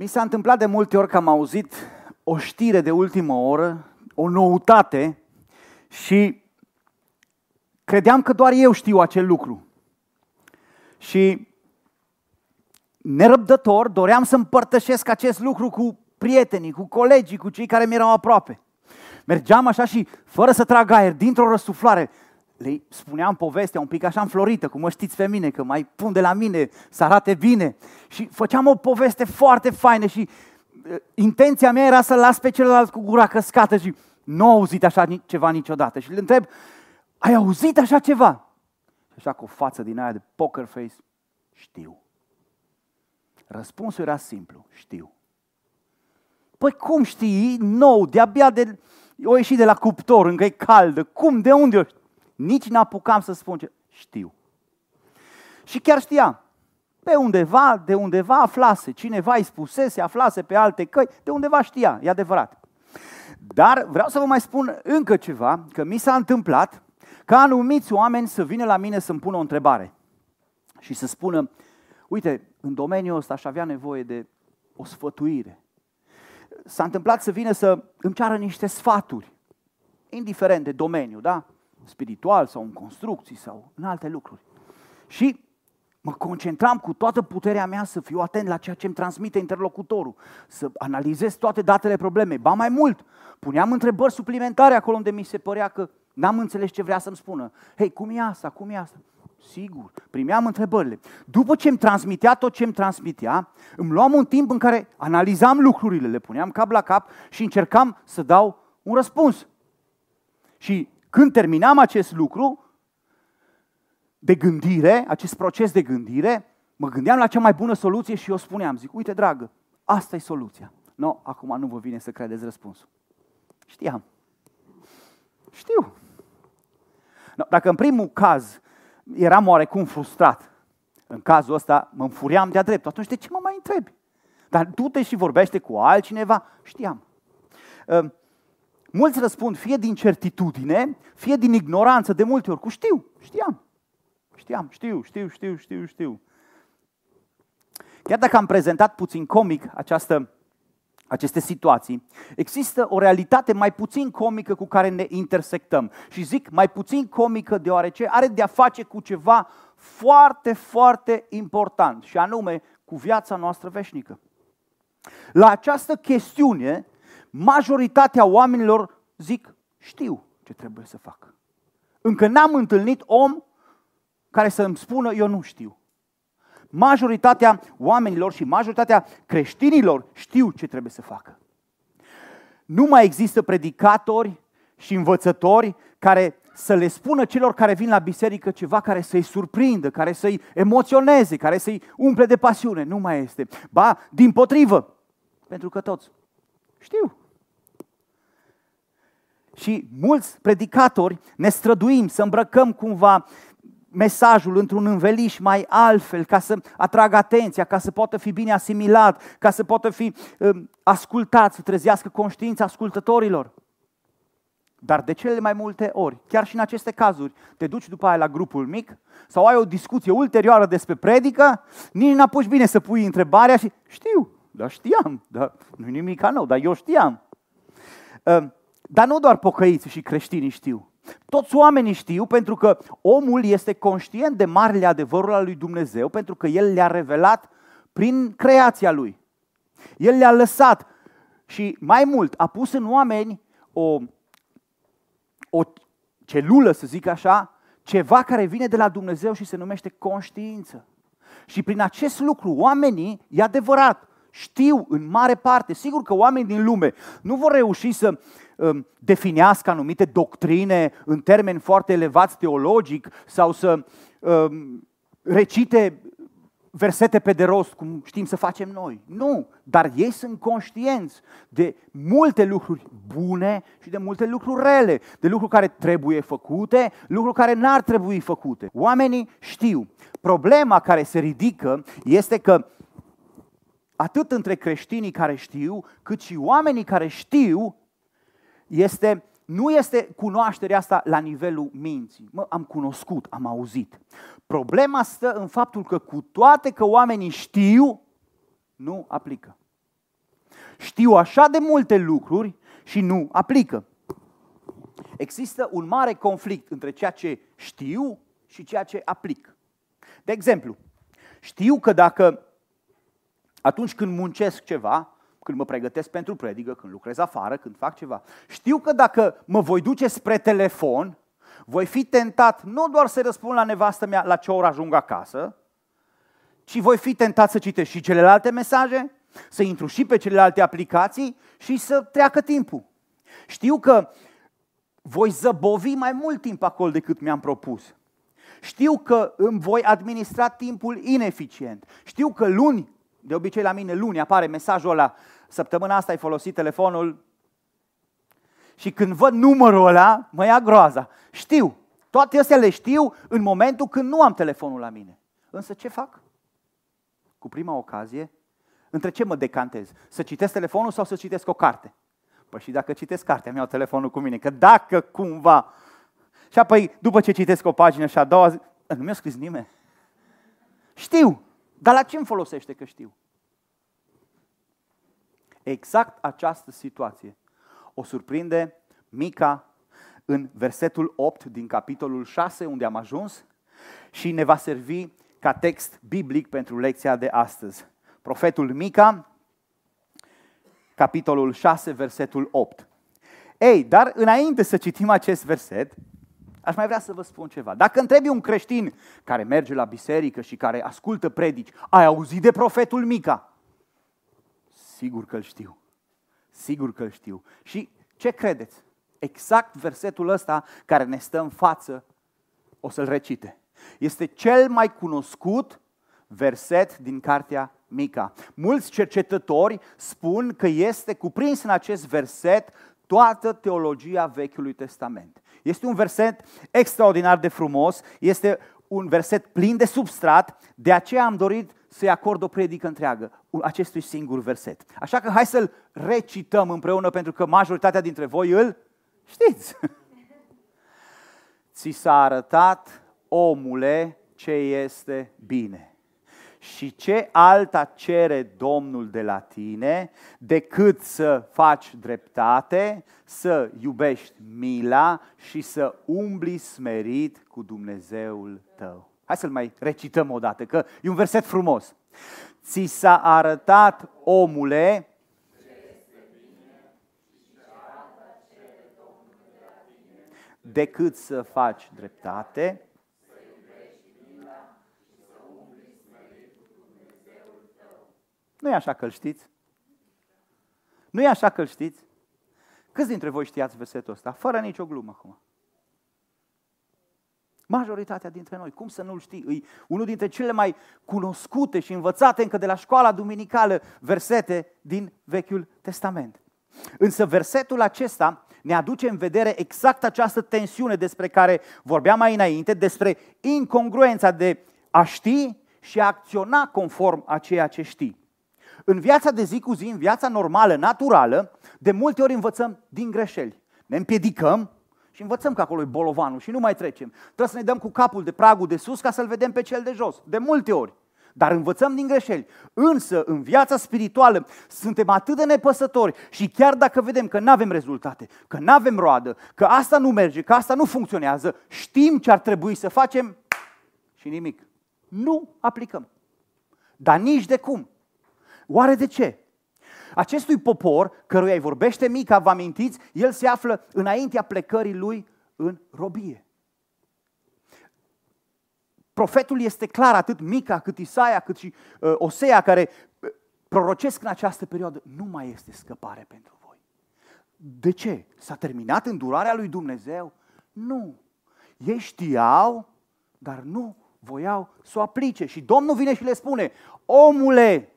Mi s-a întâmplat de multe ori că am auzit o știre de ultimă oră, o noutate și credeam că doar eu știu acel lucru. Și nerăbdător doream să împărtășesc acest lucru cu prietenii, cu colegii, cu cei care mi erau aproape. Mergeam așa și, fără să trag aer, dintr-o răsuflare, le spuneam povestea un pic așa înflorită, cum mă știți pe mine, că mai pun de la mine să arate bine. Și făceam o poveste foarte faină și uh, intenția mea era să las pe celălalt cu gura căscată și nu au auzit așa ceva niciodată. Și îl întreb, ai auzit așa ceva? Așa cu o față din aia de poker face, știu. Răspunsul era simplu, știu. Păi cum știi, nou, de-abia de... o ieși de la cuptor, încă e caldă, cum, de unde o știi? Nici n-apucam să spun ce... Știu. Și chiar știa. Pe undeva, de undeva aflase, cineva îi spusese, aflase pe alte căi, de undeva știa, e adevărat. Dar vreau să vă mai spun încă ceva, că mi s-a întâmplat ca anumiți oameni să vină la mine să-mi pună o întrebare și să spună, uite, în domeniul ăsta aș avea nevoie de o sfătuire. S-a întâmplat să vină să îmi ceară niște sfaturi, indiferent de domeniu, da? spiritual sau în construcții sau în alte lucruri. Și mă concentram cu toată puterea mea să fiu atent la ceea ce îmi transmite interlocutorul, să analizez toate datele problemei. Ba mai mult, puneam întrebări suplimentare acolo unde mi se părea că n-am înțeles ce vrea să-mi spună. Hei, cum e asta? Cum e asta? Sigur, primeam întrebările. După ce îmi transmitea tot ce îmi transmitea, îmi luam un timp în care analizam lucrurile, le puneam cap la cap și încercam să dau un răspuns. Și când terminam acest lucru de gândire, acest proces de gândire, mă gândeam la cea mai bună soluție și eu spuneam, zic, uite dragă, asta e soluția. Nu, no, acum nu vă vine să credeți răspunsul. Știam. Știu. No, dacă în primul caz eram oarecum frustrat, în cazul ăsta mă înfuriam de-a drept. atunci de ce mă mai întrebi? Dar du-te și vorbește cu altcineva. Știam. Ă, Mulți răspund fie din certitudine, fie din ignoranță, de multe ori, cu știu, știam, știam, știu, știu, știu, știu, știu. Chiar dacă am prezentat puțin comic această, aceste situații, există o realitate mai puțin comică cu care ne intersectăm. Și zic mai puțin comică deoarece are de-a face cu ceva foarte, foarte important, și anume cu viața noastră veșnică. La această chestiune majoritatea oamenilor zic, știu ce trebuie să fac. Încă n-am întâlnit om care să îmi spună, eu nu știu. Majoritatea oamenilor și majoritatea creștinilor știu ce trebuie să facă. Nu mai există predicatori și învățători care să le spună celor care vin la biserică ceva care să-i surprindă, care să-i emoționeze, care să-i umple de pasiune. Nu mai este. Ba, din potrivă, pentru că toți știu. Și mulți predicatori ne străduim să îmbrăcăm cumva mesajul într-un înveliș mai altfel, ca să atragă atenția, ca să poată fi bine asimilat, ca să poată fi um, ascultat, să trezească conștiința ascultătorilor. Dar de cele mai multe ori, chiar și în aceste cazuri, te duci după aia la grupul mic sau ai o discuție ulterioară despre predică, nici n-apuci bine să pui întrebarea și știu, da, știam, da, nu-i nimic nou, dar eu știam. Ehm, dar nu doar pocăiții și creștinii știu. Toți oamenii știu pentru că omul este conștient de marile adevărul al lui Dumnezeu, pentru că el le-a revelat prin creația lui. El le-a lăsat și mai mult a pus în oameni o, o celulă, să zic așa, ceva care vine de la Dumnezeu și se numește conștiință. Și prin acest lucru oamenii, e adevărat, știu în mare parte, sigur că oamenii din lume nu vor reuși să um, definească anumite doctrine în termeni foarte elevați teologic sau să um, recite versete pe de rost, cum știm să facem noi. Nu, dar ei sunt conștienți de multe lucruri bune și de multe lucruri rele, de lucruri care trebuie făcute, lucruri care n-ar trebui făcute. Oamenii știu. Problema care se ridică este că atât între creștinii care știu, cât și oamenii care știu, este, nu este cunoașterea asta la nivelul minții. Mă, am cunoscut, am auzit. Problema stă în faptul că cu toate că oamenii știu, nu aplică. Știu așa de multe lucruri și nu aplică. Există un mare conflict între ceea ce știu și ceea ce aplic. De exemplu, știu că dacă atunci când muncesc ceva, când mă pregătesc pentru predică, când lucrez afară, când fac ceva, știu că dacă mă voi duce spre telefon, voi fi tentat nu doar să răspund la nevastă mea la ce oră ajung acasă, ci voi fi tentat să citesc și celelalte mesaje, să intru și pe celelalte aplicații și să treacă timpul. Știu că voi zăbovi mai mult timp acolo decât mi-am propus. Știu că îmi voi administra timpul ineficient. Știu că luni de obicei la mine luni apare mesajul ăla, săptămâna asta ai folosit telefonul și când văd numărul ăla, mă ia groaza. Știu, toate astea le știu în momentul când nu am telefonul la mine. Însă ce fac? Cu prima ocazie, între ce mă decantez? Să citesc telefonul sau să citesc o carte? Păi și dacă citesc cartea, mi-au telefonul cu mine, că dacă cumva... Și apoi, după ce citesc o pagină și a doua zi, nu mi-a scris nimeni. Știu, dar la ce îmi folosește că știu? Exact această situație o surprinde Mica în versetul 8 din capitolul 6 unde am ajuns și ne va servi ca text biblic pentru lecția de astăzi. Profetul Mica, capitolul 6, versetul 8. Ei, dar înainte să citim acest verset, Aș mai vrea să vă spun ceva. Dacă întrebi un creștin care merge la biserică și care ascultă predici, ai auzit de profetul Mica? Sigur că l știu. Sigur că l știu. Și ce credeți? Exact versetul ăsta care ne stă în față o să-l recite. Este cel mai cunoscut verset din cartea Mica. Mulți cercetători spun că este cuprins în acest verset toată teologia Vechiului Testament. Este un verset extraordinar de frumos, este un verset plin de substrat, de aceea am dorit să-i acord o predică întreagă acestui singur verset. Așa că hai să-l recităm împreună, pentru că majoritatea dintre voi îl știți. Ți s-a arătat, omule, ce este bine. Și ce alta cere Domnul de la tine decât să faci dreptate, să iubești mila și să umbli smerit cu Dumnezeul tău? Hai să-l mai recităm o dată, că e un verset frumos. Ți s-a arătat, omule, decât să faci dreptate, Nu e așa că știți? Nu e așa că știți? Câți dintre voi știați versetul ăsta? Fără nicio glumă acum. Majoritatea dintre noi, cum să nu-l știi? E unul dintre cele mai cunoscute și învățate încă de la școala duminicală versete din Vechiul Testament. Însă versetul acesta ne aduce în vedere exact această tensiune despre care vorbeam mai înainte, despre incongruența de a ști și a acționa conform a ceea ce știi. În viața de zi cu zi, în viața normală, naturală, de multe ori învățăm din greșeli. Ne împiedicăm și învățăm că acolo e bolovanul și nu mai trecem. Trebuie să ne dăm cu capul de pragul de sus ca să-l vedem pe cel de jos. De multe ori. Dar învățăm din greșeli. Însă, în viața spirituală, suntem atât de nepăsători și chiar dacă vedem că nu avem rezultate, că nu avem roadă, că asta nu merge, că asta nu funcționează, știm ce ar trebui să facem și nimic. Nu aplicăm. Dar nici de cum. Oare de ce? Acestui popor, căruia îi vorbește Mica, vă amintiți, el se află înaintea plecării lui în robie. Profetul este clar, atât Mica, cât Isaia, cât și uh, Osea, care uh, prorocesc în această perioadă, nu mai este scăpare pentru voi. De ce? S-a terminat îndurarea lui Dumnezeu? Nu. Ei știau, dar nu voiau să o aplice. Și Domnul vine și le spune, omule,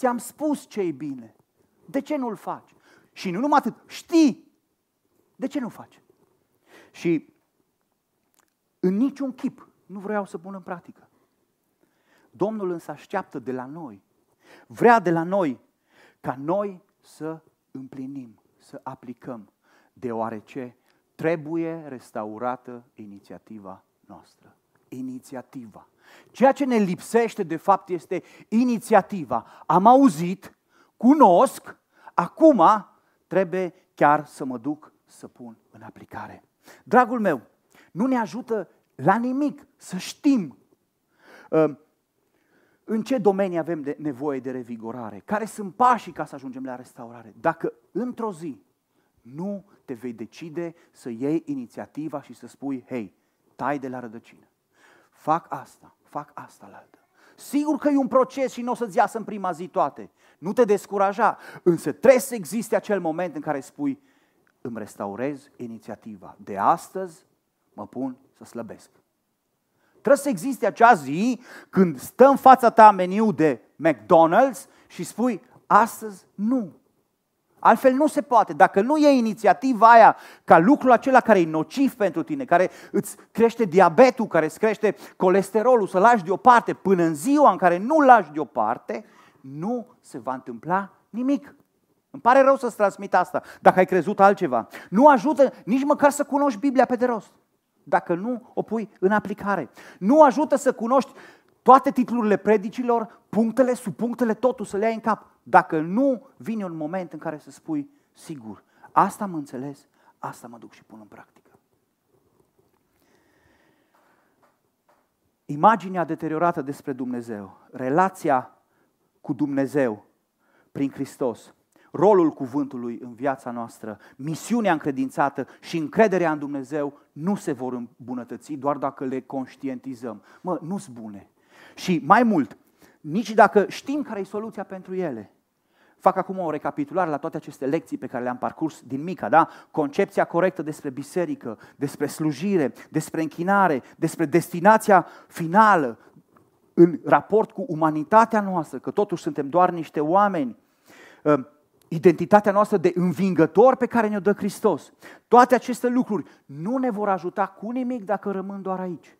Ți-am spus ce e bine. De ce nu-l faci? Și nu numai atât, știi. De ce nu faci? Și în niciun chip nu vreau să pun în practică. Domnul însă așteaptă de la noi, vrea de la noi ca noi să împlinim, să aplicăm, deoarece trebuie restaurată inițiativa noastră inițiativa. Ceea ce ne lipsește, de fapt, este inițiativa. Am auzit, cunosc, acum trebuie chiar să mă duc să pun în aplicare. Dragul meu, nu ne ajută la nimic să știm uh, în ce domenii avem de nevoie de revigorare, care sunt pașii ca să ajungem la restaurare. Dacă într-o zi nu te vei decide să iei inițiativa și să spui, hei, tai de la rădăcină fac asta, fac asta la altă. Sigur că e un proces și nu o să-ți iasă în prima zi toate. Nu te descuraja, însă trebuie să existe acel moment în care spui îmi restaurez inițiativa. De astăzi mă pun să slăbesc. Trebuie să existe acea zi când stăm în fața ta meniu de McDonald's și spui astăzi nu, Altfel nu se poate. Dacă nu e inițiativa aia ca lucrul acela care e nociv pentru tine, care îți crește diabetul, care îți crește colesterolul, să lași deoparte până în ziua în care nu lași deoparte, nu se va întâmpla nimic. Îmi pare rău să-ți transmit asta, dacă ai crezut altceva. Nu ajută nici măcar să cunoști Biblia pe de rost, dacă nu o pui în aplicare. Nu ajută să cunoști toate titlurile predicilor, punctele, punctele, totul să le ai în cap. Dacă nu, vine un moment în care să spui, sigur, asta am înțeles, asta mă duc și pun în practică. Imaginea deteriorată despre Dumnezeu, relația cu Dumnezeu prin Hristos, rolul cuvântului în viața noastră, misiunea încredințată și încrederea în Dumnezeu nu se vor îmbunătăți doar dacă le conștientizăm. Mă, nu-s bune. Și mai mult, nici dacă știm care e soluția pentru ele, fac acum o recapitulare la toate aceste lecții pe care le-am parcurs din mica, da? Concepția corectă despre biserică, despre slujire, despre închinare, despre destinația finală în raport cu umanitatea noastră, că totuși suntem doar niște oameni, ă, identitatea noastră de învingător pe care ne-o dă Hristos. Toate aceste lucruri nu ne vor ajuta cu nimic dacă rămân doar aici.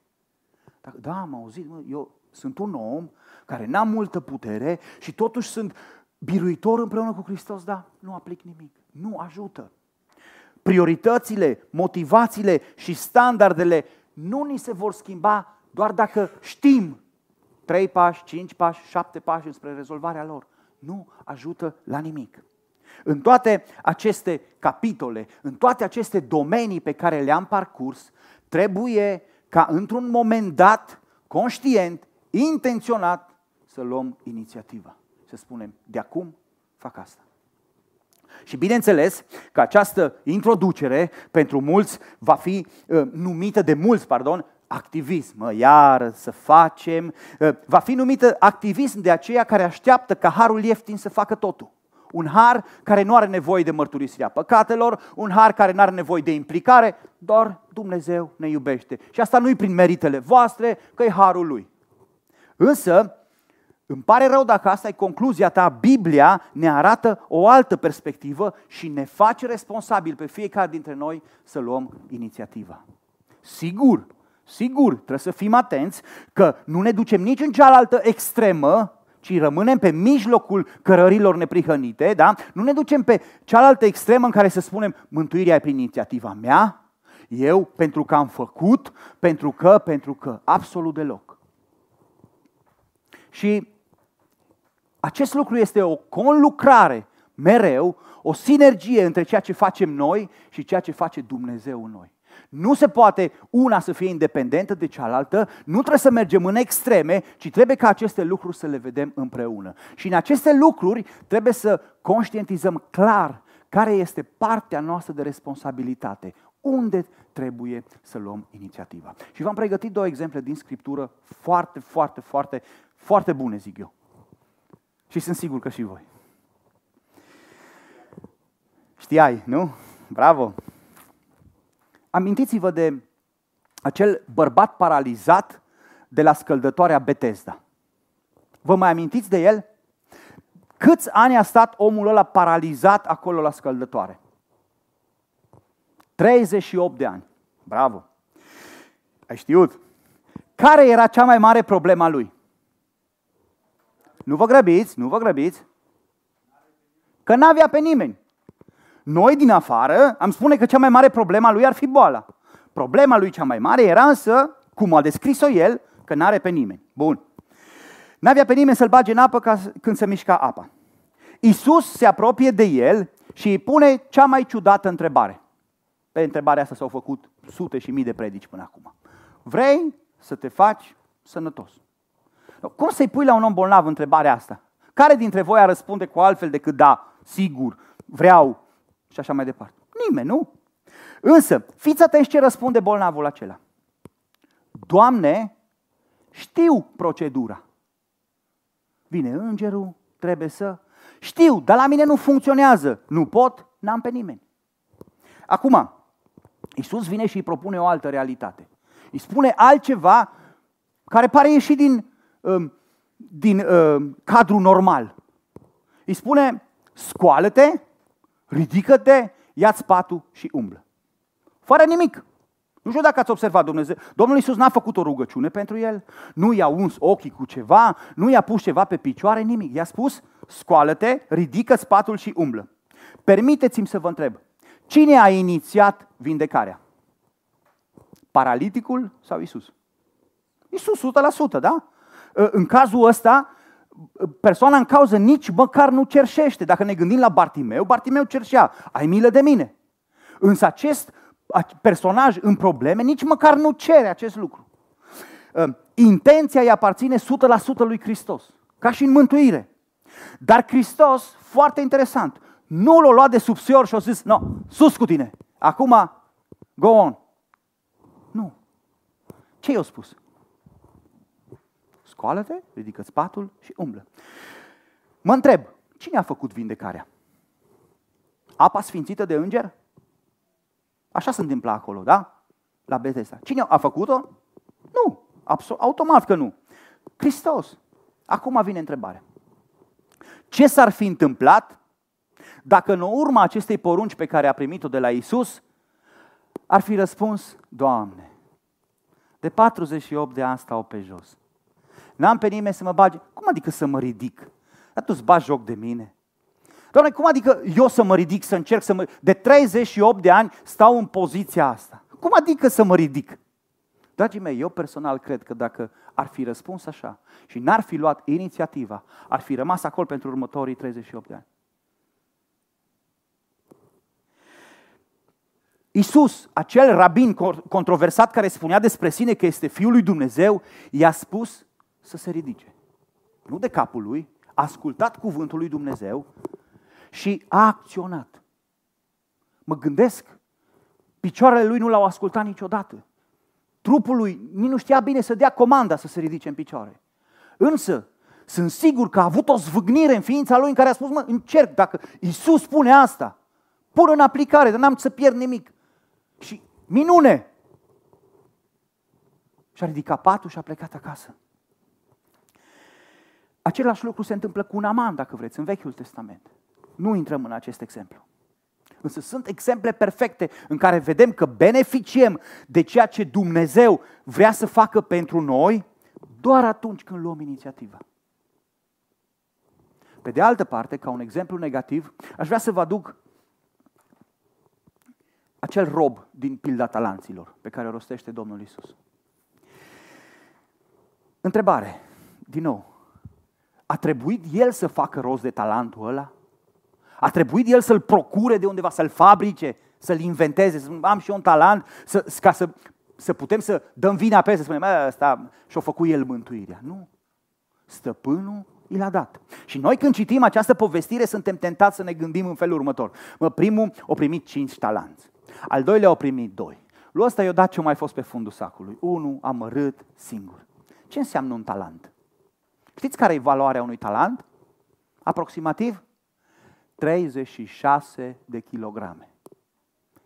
da, am auzit, mă, eu sunt un om care n-am multă putere și totuși sunt biruitor împreună cu Hristos, dar nu aplic nimic. Nu ajută. Prioritățile, motivațiile și standardele nu ni se vor schimba doar dacă știm trei pași, cinci pași, 7 pași spre rezolvarea lor. Nu ajută la nimic. În toate aceste capitole, în toate aceste domenii pe care le-am parcurs, trebuie ca într-un moment dat, conștient, intenționat să luăm inițiativa. Să spunem, de acum fac asta. Și bineînțeles că această introducere pentru mulți va fi uh, numită de mulți, pardon, activism, iar să facem, ă, va fi numită activism de aceea care așteaptă ca harul ieftin să facă totul. Un har care nu are nevoie de mărturisirea păcatelor, un har care nu are nevoie de implicare, doar Dumnezeu ne iubește. Și asta nu-i prin meritele voastre, că e harul lui. Însă, îmi pare rău dacă asta e concluzia ta, Biblia ne arată o altă perspectivă și ne face responsabil pe fiecare dintre noi să luăm inițiativa. Sigur, sigur, trebuie să fim atenți că nu ne ducem nici în cealaltă extremă, ci rămânem pe mijlocul cărărilor neprihănite, da? nu ne ducem pe cealaltă extremă în care să spunem mântuirea e prin inițiativa mea, eu pentru că am făcut, pentru că, pentru că, absolut deloc. Și acest lucru este o conlucrare mereu, o sinergie între ceea ce facem noi și ceea ce face Dumnezeu în noi. Nu se poate una să fie independentă de cealaltă, nu trebuie să mergem în extreme, ci trebuie ca aceste lucruri să le vedem împreună. Și în aceste lucruri trebuie să conștientizăm clar care este partea noastră de responsabilitate, unde trebuie să luăm inițiativa. Și v-am pregătit două exemple din Scriptură foarte, foarte, foarte foarte bune, zic eu. Și sunt sigur că și voi. Știai, nu? Bravo! Amintiți-vă de acel bărbat paralizat de la scăldătoarea Betesda. Vă mai amintiți de el? Câți ani a stat omul ăla paralizat acolo la scăldătoare? 38 de ani. Bravo! Ai știut? Care era cea mai mare problema lui? Nu vă grăbiți, nu vă grăbiți. Că n-avea pe nimeni. Noi din afară am spune că cea mai mare problema lui ar fi boala. Problema lui cea mai mare era însă, cum a descris-o el, că n-are pe nimeni. Bun. N-avea pe nimeni să-l bage în apă ca când se mișca apa. Isus se apropie de el și îi pune cea mai ciudată întrebare. Pe întrebarea asta s-au făcut sute și mii de predici până acum. Vrei să te faci sănătos? Cum să-i pui la un om bolnav întrebarea asta? Care dintre voi ar răspunde cu altfel decât da, sigur, vreau și așa mai departe? Nimeni, nu? Însă, fiți atenți ce răspunde bolnavul acela. Doamne, știu procedura. Vine îngerul, trebuie să... Știu, dar la mine nu funcționează. Nu pot, n-am pe nimeni. Acum, Isus vine și îi propune o altă realitate. Îi spune altceva care pare ieșit din Um, din um, cadrul normal. Îi spune, scoală-te, ridică-te, ia-ți patul și umblă. Fără nimic. Nu știu dacă ați observat Dumnezeu. Domnul Iisus n-a făcut o rugăciune pentru el, nu i-a uns ochii cu ceva, nu i-a pus ceva pe picioare, nimic. I-a spus, scoală-te, ridică-ți patul și umblă. Permiteți-mi să vă întreb, cine a inițiat vindecarea? Paraliticul sau Iisus? Iisus, 100%, da? Ă, în cazul ăsta, persoana în cauză nici măcar nu cerșește. Dacă ne gândim la Bartimeu, Bartimeu cerșea, ai milă de mine. Însă acest personaj în probleme nici măcar nu cere acest lucru. Ă, intenția îi aparține 100% lui Hristos, ca și în mântuire. Dar Hristos, foarte interesant, nu l-a luat de sub sior și a zis, no, sus cu tine, acum, go on. Nu. Ce i-a spus? scoală-te, ridică spatul și umblă. Mă întreb, cine a făcut vindecarea? Apa sfințită de înger? Așa se întâmplă acolo, da? La Bethesda. Cine a făcut-o? Nu, absolut, automat că nu. Hristos. Acum vine întrebarea. Ce s-ar fi întâmplat dacă în urma acestei porunci pe care a primit-o de la Isus, ar fi răspuns, Doamne, de 48 de ani stau pe jos. N-am pe nimeni să mă bage. Cum adică să mă ridic? Dar tu îți bagi joc de mine. Doamne, cum adică eu să mă ridic, să încerc să mă... De 38 de ani stau în poziția asta. Cum adică să mă ridic? Dragii mei, eu personal cred că dacă ar fi răspuns așa și n-ar fi luat inițiativa, ar fi rămas acolo pentru următorii 38 de ani. Isus, acel rabin controversat care spunea despre sine că este Fiul lui Dumnezeu, i-a spus să se ridice. Nu de capul lui, a ascultat cuvântul lui Dumnezeu și a acționat. Mă gândesc, picioarele lui nu l-au ascultat niciodată. Trupul lui nici nu știa bine să dea comanda să se ridice în picioare. Însă, sunt sigur că a avut o zvâgnire în ființa lui în care a spus, mă, încerc, dacă Isus spune asta, pun în aplicare, dar n-am să pierd nimic. Și minune! Și-a ridicat patul și a plecat acasă. Același lucru se întâmplă cu un aman, dacă vreți, în Vechiul Testament. Nu intrăm în acest exemplu. Însă sunt exemple perfecte în care vedem că beneficiem de ceea ce Dumnezeu vrea să facă pentru noi doar atunci când luăm inițiativa. Pe de altă parte, ca un exemplu negativ, aș vrea să vă aduc acel rob din pilda talanților pe care o rostește Domnul Isus. Întrebare, din nou, a trebuit el să facă rost de talentul ăla? A trebuit el să-l procure de undeva, să-l fabrice, să-l inventeze, să am și eu un talent, să, ca să, să putem să dăm vina pe să spunem, asta și-o făcut el mântuirea. Nu. Stăpânul i l-a dat. Și noi când citim această povestire suntem tentați să ne gândim în felul următor. Mă, primul o primit cinci talanți, al doilea o primit doi. Lui ăsta i-a dat ce mai fost pe fundul sacului. Unul amărât singur. Ce înseamnă un talent? Știți care e valoarea unui talent? Aproximativ 36 de kilograme.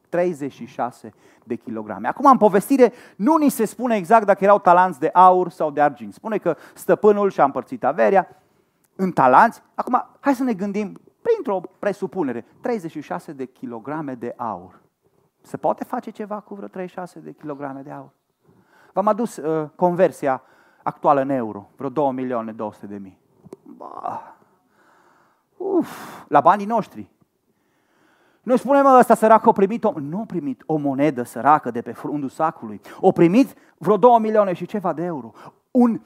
36 de kilograme. Acum, în povestire, nu ni se spune exact dacă erau talanți de aur sau de argint. Spune că stăpânul și-a împărțit averea în talanți. Acum, hai să ne gândim printr-o presupunere. 36 de kilograme de aur. Se poate face ceva cu vreo 36 de kilograme de aur? V-am adus uh, conversia actuală în euro, vreo 2 milioane 200 de mii. Ba. Uf, la banii noștri. Noi spunem, ăsta sărac o primit, o... nu a primit o monedă săracă de pe fundul sacului. O primit vreo 2 milioane și ceva de euro. Un,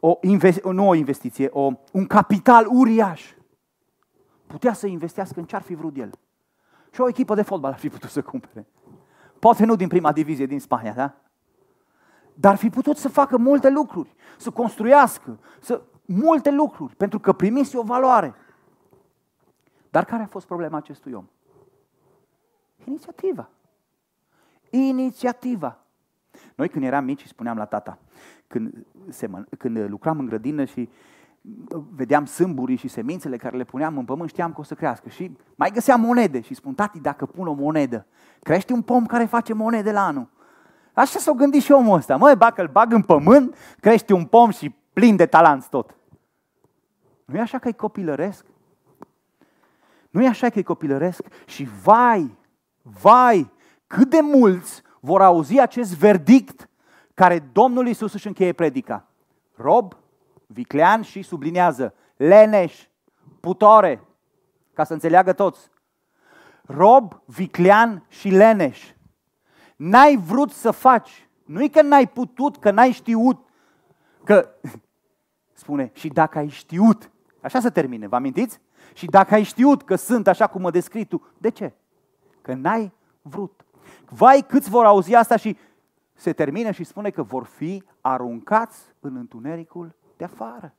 o invest... nu o investiție, o, un capital uriaș. Putea să investească în ce ar fi vrut el. Și o echipă de fotbal ar fi putut să cumpere. Poate nu din prima divizie din Spania, da? Dar fi putut să facă multe lucruri, să construiască, să multe lucruri, pentru că primise o valoare. Dar care a fost problema acestui om? Inițiativa. Inițiativa. Noi când eram mici spuneam la tata, când, semăn, când lucram în grădină și uh, vedeam sâmburii și semințele care le puneam în pământ, știam că o să crească. Și mai găseam monede și spun, tati, dacă pun o monedă, crește un pom care face monede la anul. Așa s-a gândit și omul ăsta. Măi, dacă îl bag în pământ, crește un pom și plin de talanți tot. Nu e așa că i copilăresc? Nu e așa că i copilăresc? Și vai, vai, cât de mulți vor auzi acest verdict care Domnul Iisus își încheie predica. Rob, viclean și sublinează, leneș, putore, ca să înțeleagă toți. Rob, viclean și leneș n-ai vrut să faci. Nu-i că n-ai putut, că n-ai știut, că spune, și dacă ai știut, așa se termine, vă amintiți? Și dacă ai știut că sunt așa cum mă descrii tu, de ce? Că n-ai vrut. Vai câți vor auzi asta și se termină și spune că vor fi aruncați în întunericul de afară.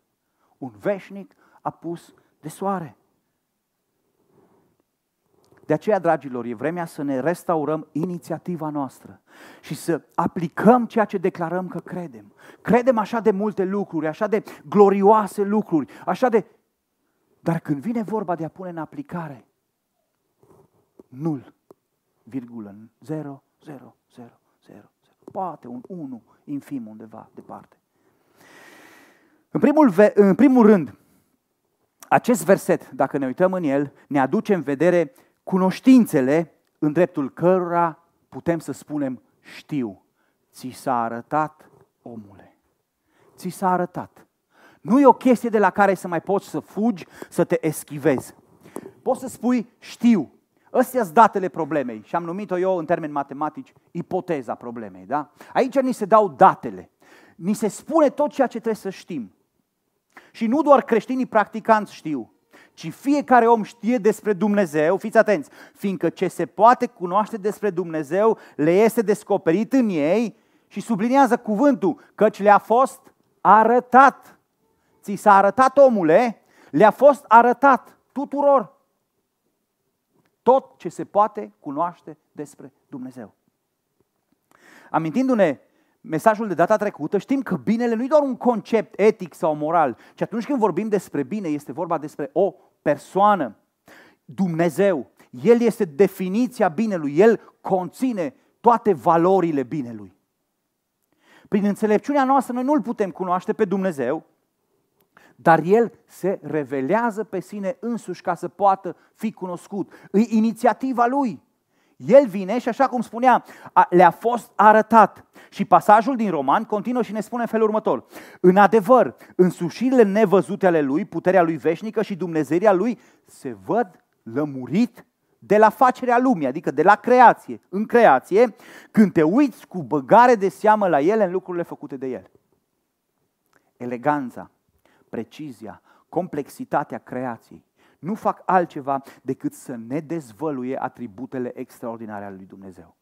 Un veșnic apus de soare. De aceea, dragilor, e vremea să ne restaurăm inițiativa noastră și să aplicăm ceea ce declarăm că credem. Credem așa de multe lucruri, așa de glorioase lucruri, așa de... Dar când vine vorba de a pune în aplicare, nul, virgulă, zero, zero, zero, zero, zero. Poate un 1 infim undeva departe. În primul, ve- în primul rând, acest verset, dacă ne uităm în el, ne aduce în vedere cunoștințele în dreptul cărora putem să spunem știu, ți s-a arătat omule, ți s-a arătat. Nu e o chestie de la care să mai poți să fugi, să te eschivezi. Poți să spui știu, Astea sunt datele problemei și am numit-o eu în termeni matematici ipoteza problemei. Da? Aici ni se dau datele. Ni se spune tot ceea ce trebuie să știm. Și nu doar creștinii practicanți știu, ci fiecare om știe despre Dumnezeu, fiți atenți, fiindcă ce se poate cunoaște despre Dumnezeu le este descoperit în ei și subliniază cuvântul, căci le-a fost arătat. Ți s-a arătat omule, le-a fost arătat tuturor tot ce se poate cunoaște despre Dumnezeu. Amintindu-ne mesajul de data trecută, știm că binele nu e doar un concept etic sau moral, ci atunci când vorbim despre bine, este vorba despre o persoană. Dumnezeu, El este definiția binelui, El conține toate valorile binelui. Prin înțelepciunea noastră noi nu-L putem cunoaște pe Dumnezeu, dar El se revelează pe sine însuși ca să poată fi cunoscut. E inițiativa Lui. El vine și așa cum spunea, le-a fost arătat. Și pasajul din Roman continuă și ne spune în felul următor. În adevăr, însușirile nevăzute ale lui, puterea lui veșnică și dumnezeria lui se văd lămurit de la facerea lumii, adică de la creație, în creație, când te uiți cu băgare de seamă la ele în lucrurile făcute de el. Eleganța, precizia, complexitatea creației nu fac altceva decât să ne dezvăluie atributele extraordinare ale lui Dumnezeu.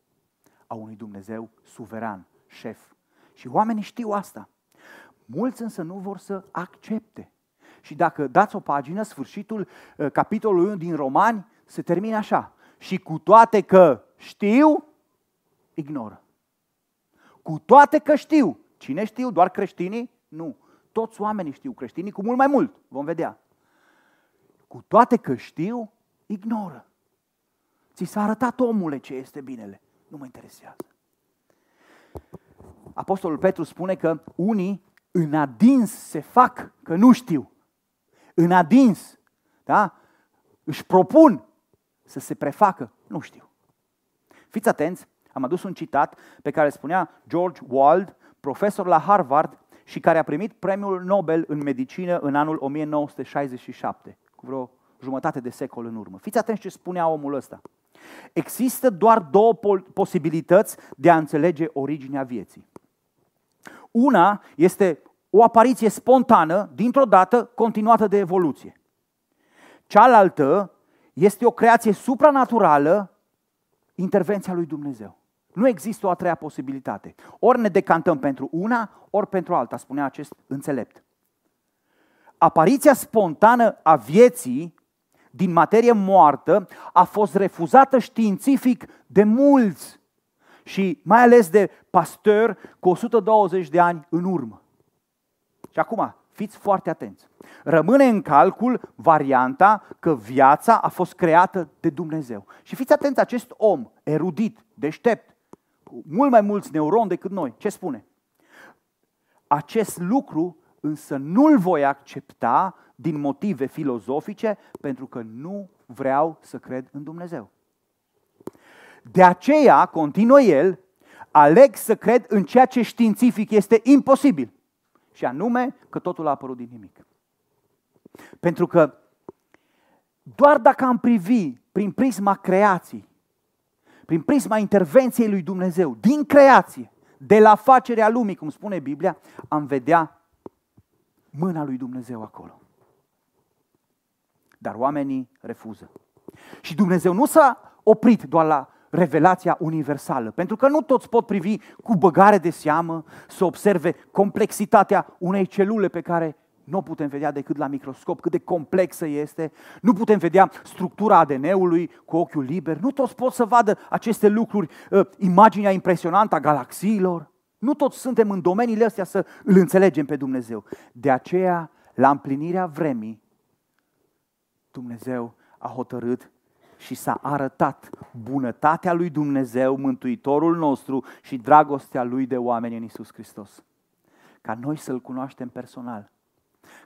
A unui Dumnezeu suveran, șef. Și oamenii știu asta. Mulți însă nu vor să accepte. Și dacă dați o pagină, sfârșitul ă, capitolului 1 din Romani se termină așa. Și cu toate că știu, ignoră. Cu toate că știu. Cine știu? Doar creștinii? Nu. Toți oamenii știu. Creștinii cu mult mai mult. Vom vedea. Cu toate că știu, ignoră. Ți s-a arătat omule ce este binele. Nu mă interesează. Apostolul Petru spune că unii în adins se fac că nu știu. În adins, da? Își propun să se prefacă, nu știu. Fiți atenți, am adus un citat pe care spunea George Wald, profesor la Harvard și care a primit premiul Nobel în medicină în anul 1967 cu vreo jumătate de secol în urmă. Fiți atenți ce spunea omul ăsta. Există doar două posibilități de a înțelege originea vieții. Una este o apariție spontană, dintr-o dată, continuată de evoluție. Cealaltă este o creație supranaturală, intervenția lui Dumnezeu. Nu există o a treia posibilitate. Ori ne decantăm pentru una, ori pentru alta, spunea acest înțelept. Apariția spontană a vieții din materie moartă a fost refuzată științific de mulți și mai ales de Pasteur cu 120 de ani în urmă. Și acum, fiți foarte atenți. Rămâne în calcul varianta că viața a fost creată de Dumnezeu. Și fiți atenți, acest om, erudit, deștept, cu mult mai mulți neuroni decât noi, ce spune? Acest lucru însă nu-l voi accepta din motive filozofice, pentru că nu vreau să cred în Dumnezeu. De aceea, continuă el, aleg să cred în ceea ce științific este imposibil. Și anume că totul a apărut din nimic. Pentru că doar dacă am privi prin prisma creației, prin prisma intervenției lui Dumnezeu, din creație, de la facerea lumii, cum spune Biblia, am vedea mâna lui Dumnezeu acolo. Dar oamenii refuză. Și Dumnezeu nu s-a oprit doar la revelația universală, pentru că nu toți pot privi cu băgare de seamă să observe complexitatea unei celule pe care nu o putem vedea decât la microscop, cât de complexă este, nu putem vedea structura ADN-ului cu ochiul liber, nu toți pot să vadă aceste lucruri, uh, imaginea impresionantă a galaxiilor, nu toți suntem în domeniile astea să îl înțelegem pe Dumnezeu. De aceea, la împlinirea vremii, Dumnezeu a hotărât și s-a arătat bunătatea lui Dumnezeu, Mântuitorul nostru și dragostea lui de oameni în Isus Hristos. Ca noi să-L cunoaștem personal,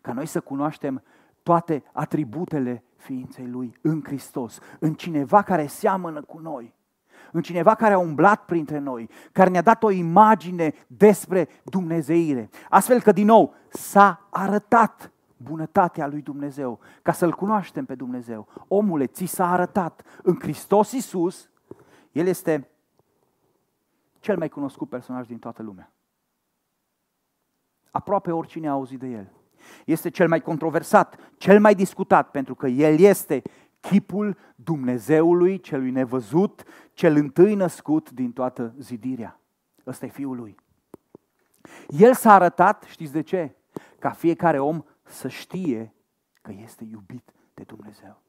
ca noi să cunoaștem toate atributele ființei Lui în Hristos, în cineva care seamănă cu noi în cineva care a umblat printre noi, care ne-a dat o imagine despre Dumnezeire. Astfel că, din nou, s-a arătat bunătatea lui Dumnezeu, ca să-L cunoaștem pe Dumnezeu. Omule, ți s-a arătat în Hristos Iisus, El este cel mai cunoscut personaj din toată lumea. Aproape oricine a auzit de El. Este cel mai controversat, cel mai discutat, pentru că El este chipul Dumnezeului celui nevăzut, cel întâi născut din toată zidirea. Ăsta e fiul lui. El s-a arătat, știți de ce? Ca fiecare om să știe că este iubit de Dumnezeu.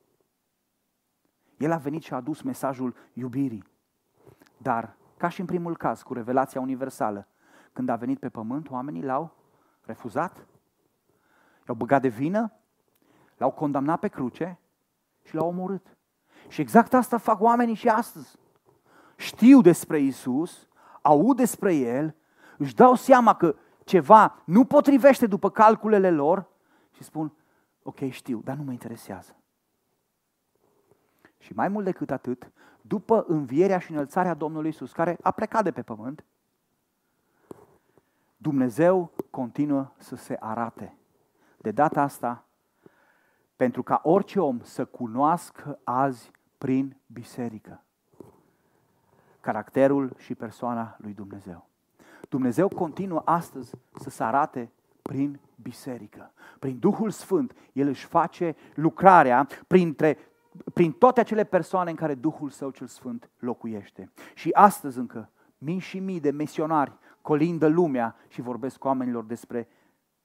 El a venit și a adus mesajul iubirii. Dar, ca și în primul caz, cu revelația universală, când a venit pe pământ, oamenii l-au refuzat, l-au băgat de vină, l-au condamnat pe cruce și l-au omorât. Și exact asta fac oamenii și astăzi. Știu despre Isus, aud despre El, își dau seama că ceva nu potrivește după calculele lor și spun, ok, știu, dar nu mă interesează. Și mai mult decât atât, după învierea și înălțarea Domnului Isus, care a plecat de pe pământ, Dumnezeu continuă să se arate. De data asta, pentru ca orice om să cunoască azi prin biserică caracterul și persoana lui Dumnezeu. Dumnezeu continuă astăzi să se arate prin biserică. Prin Duhul Sfânt, El își face lucrarea printre, prin toate acele persoane în care Duhul Său cel Sfânt locuiește. Și astăzi încă mii și mii de misionari colindă lumea și vorbesc cu oamenilor despre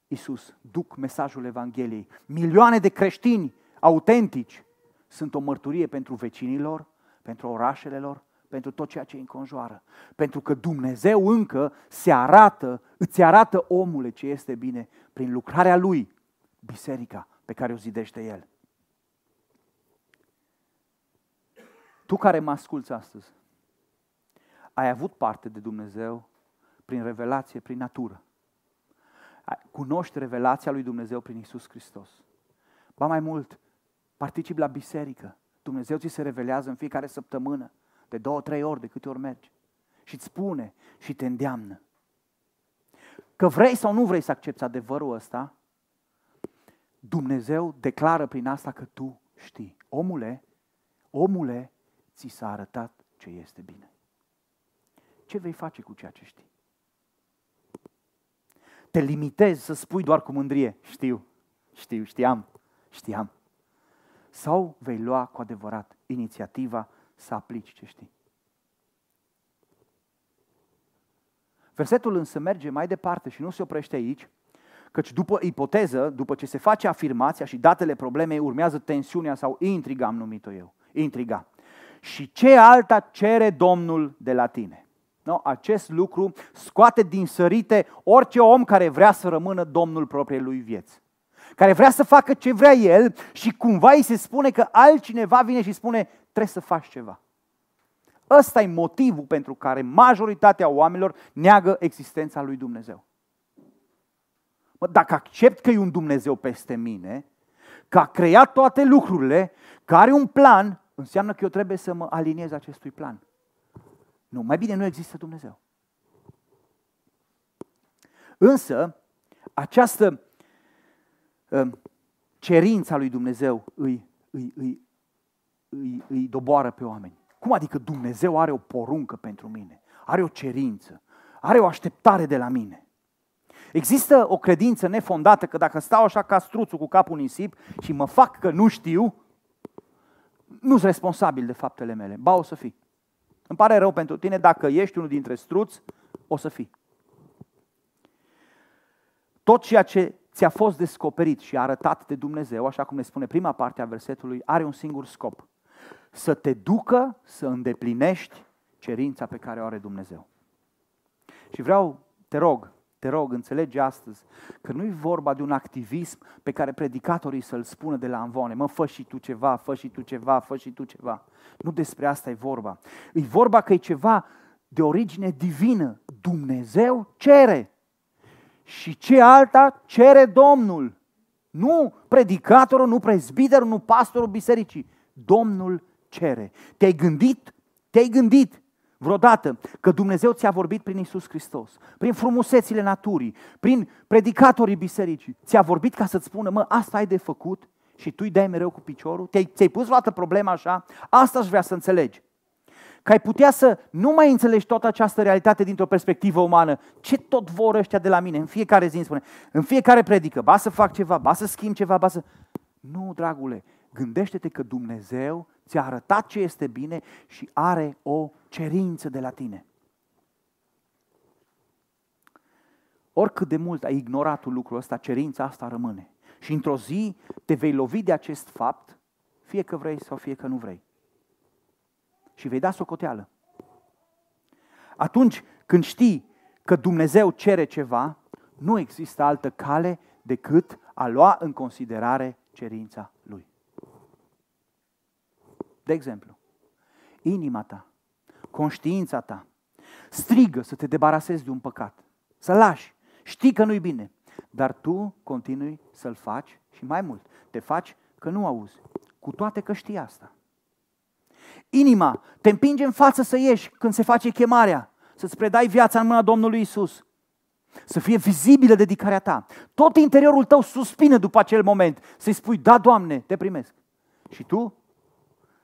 Isus, duc mesajul Evangheliei. Milioane de creștini autentici sunt o mărturie pentru vecinilor, pentru orașele lor, pentru tot ceea ce îi înconjoară. Pentru că Dumnezeu încă se arată, îți arată omule ce este bine prin lucrarea Lui, biserica pe care o zidește El. Tu care mă asculți astăzi, ai avut parte de Dumnezeu prin revelație, prin natură cunoști revelația lui Dumnezeu prin Isus Hristos. Ba mai mult, participi la biserică. Dumnezeu ți se revelează în fiecare săptămână, de două, trei ori, de câte ori mergi. Și îți spune și te îndeamnă. Că vrei sau nu vrei să accepti adevărul ăsta, Dumnezeu declară prin asta că tu știi. Omule, omule, ți s-a arătat ce este bine. Ce vei face cu ceea ce știi? te limitezi să spui doar cu mândrie, știu, știu, știam, știam. Sau vei lua cu adevărat inițiativa să aplici ce știi. Versetul însă merge mai departe și nu se oprește aici, căci după ipoteză, după ce se face afirmația și datele problemei, urmează tensiunea sau intriga, am numit-o eu, intriga. Și ce alta cere Domnul de la tine? No? Acest lucru scoate din sărite orice om care vrea să rămână domnul propriei lui vieți. Care vrea să facă ce vrea el și cumva îi se spune că altcineva vine și spune trebuie să faci ceva. Ăsta e motivul pentru care majoritatea oamenilor neagă existența lui Dumnezeu. Mă, dacă accept că e un Dumnezeu peste mine, că a creat toate lucrurile, că are un plan, înseamnă că eu trebuie să mă aliniez acestui plan. Nu, mai bine nu există Dumnezeu. Însă, această um, cerința lui Dumnezeu îi, îi, îi, îi, îi doboară pe oameni. Cum adică Dumnezeu are o poruncă pentru mine? Are o cerință? Are o așteptare de la mine? Există o credință nefondată că dacă stau așa ca struțul cu capul nisip și mă fac că nu știu, nu sunt responsabil de faptele mele. Ba, o să fii. Îmi pare rău pentru tine, dacă ești unul dintre struți, o să fii. Tot ceea ce ți-a fost descoperit și arătat de Dumnezeu, așa cum ne spune prima parte a versetului, are un singur scop. Să te ducă să îndeplinești cerința pe care o are Dumnezeu. Și vreau, te rog, te rog, înțelege astăzi că nu-i vorba de un activism pe care predicatorii să-l spună de la anvoane, mă, fă și tu ceva, fă și tu ceva, fă și tu ceva. Nu despre asta e vorba. E vorba că e ceva de origine divină. Dumnezeu cere. Și ce alta cere Domnul. Nu predicatorul, nu prezbiterul, nu pastorul bisericii. Domnul cere. Te-ai gândit? Te-ai gândit vreodată că Dumnezeu ți-a vorbit prin Isus Hristos, prin frumusețile naturii, prin predicatorii bisericii. Ți-a vorbit ca să-ți spună, mă, asta ai de făcut și tu îi dai mereu cu piciorul? Te-ai, ți-ai pus vreodată problema așa? Asta aș vrea să înțelegi. Că ai putea să nu mai înțelegi toată această realitate dintr-o perspectivă umană. Ce tot vor ăștia de la mine? În fiecare zi îmi spune, în fiecare predică, ba să fac ceva, ba să schimb ceva, ba să... Nu, dragule, gândește-te că Dumnezeu ți-a arătat ce este bine și are o cerințe de la tine. Oricât de mult ai ignorat un lucru ăsta, cerința asta rămâne. Și într-o zi te vei lovi de acest fapt, fie că vrei sau fie că nu vrei. Și vei da socoteală. Atunci când știi că Dumnezeu cere ceva, nu există altă cale decât a lua în considerare cerința Lui. De exemplu, inima ta conștiința ta. Strigă să te debarasezi de un păcat, să lași, știi că nu-i bine, dar tu continui să-l faci și mai mult, te faci că nu auzi, cu toate că știi asta. Inima te împinge în față să ieși când se face chemarea, să-ți predai viața în mâna Domnului Isus. Să fie vizibilă dedicarea ta. Tot interiorul tău suspine după acel moment. Să-i spui, da, Doamne, te primesc. Și tu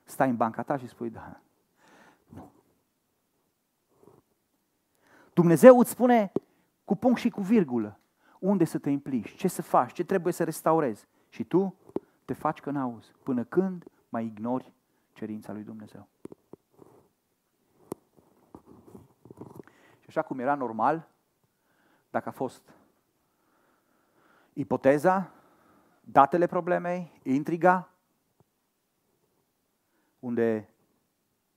stai în banca ta și spui, da, Dumnezeu îți spune cu punct și cu virgulă unde să te implici, ce să faci, ce trebuie să restaurezi. Și tu te faci că n-auzi, până când mai ignori cerința lui Dumnezeu. Și așa cum era normal, dacă a fost ipoteza, datele problemei, intriga, unde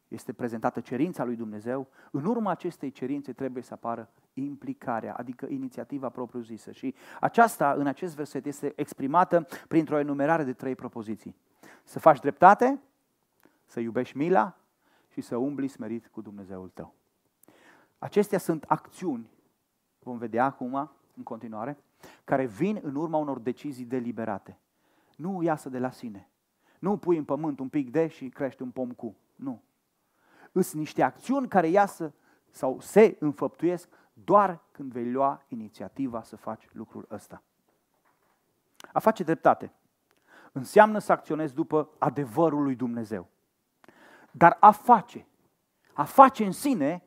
este prezentată cerința lui Dumnezeu, în urma acestei cerințe trebuie să apară implicarea, adică inițiativa propriu-zisă. Și aceasta, în acest verset, este exprimată printr-o enumerare de trei propoziții. Să faci dreptate, să iubești mila și să umbli smerit cu Dumnezeul tău. Acestea sunt acțiuni, vom vedea acum, în continuare, care vin în urma unor decizii deliberate. Nu iasă de la sine. Nu pui în pământ un pic de și crește un pom cu. Nu. Însă niște acțiuni care iasă sau se înfăptuiesc doar când vei lua inițiativa să faci lucrul ăsta. A face dreptate înseamnă să acționezi după adevărul lui Dumnezeu. Dar a face, a face în sine,